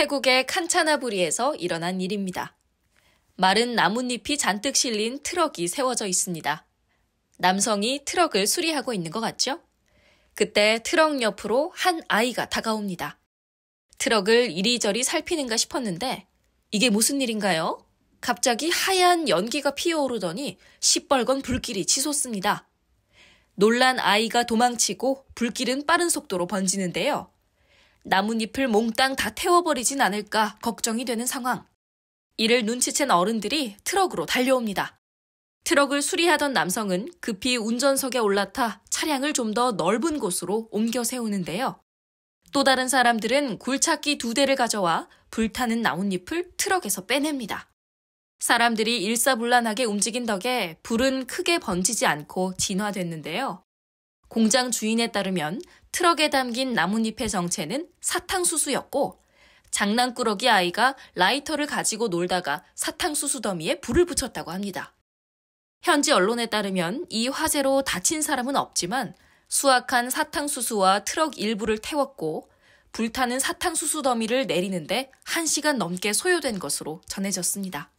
태국의 칸차나부리에서 일어난 일입니다. 마른 나뭇잎이 잔뜩 실린 트럭이 세워져 있습니다. 남성이 트럭을 수리하고 있는 것 같죠? 그때 트럭 옆으로 한 아이가 다가옵니다. 트럭을 이리저리 살피는가 싶었는데 이게 무슨 일인가요? 갑자기 하얀 연기가 피어오르더니 시뻘건 불길이 치솟습니다. 놀란 아이가 도망치고 불길은 빠른 속도로 번지는데요. 나뭇잎을 몽땅 다 태워버리진 않을까 걱정이 되는 상황. 이를 눈치챈 어른들이 트럭으로 달려옵니다. 트럭을 수리하던 남성은 급히 운전석에 올라타 차량을 좀 더 넓은 곳으로 옮겨 세우는데요. 또 다른 사람들은 굴착기 두 대를 가져와 불타는 나뭇잎을 트럭에서 빼냅니다. 사람들이 일사불란하게 움직인 덕에 불은 크게 번지지 않고 진화됐는데요. 공장 주인에 따르면 트럭에 담긴 나뭇잎의 정체는 사탕수수였고 장난꾸러기 아이가 라이터를 가지고 놀다가 사탕수수 더미에 불을 붙였다고 합니다. 현지 언론에 따르면 이 화재로 다친 사람은 없지만 수확한 사탕수수와 트럭 일부를 태웠고 불타는 사탕수수 더미를 내리는데 1시간 넘게 소요된 것으로 전해졌습니다.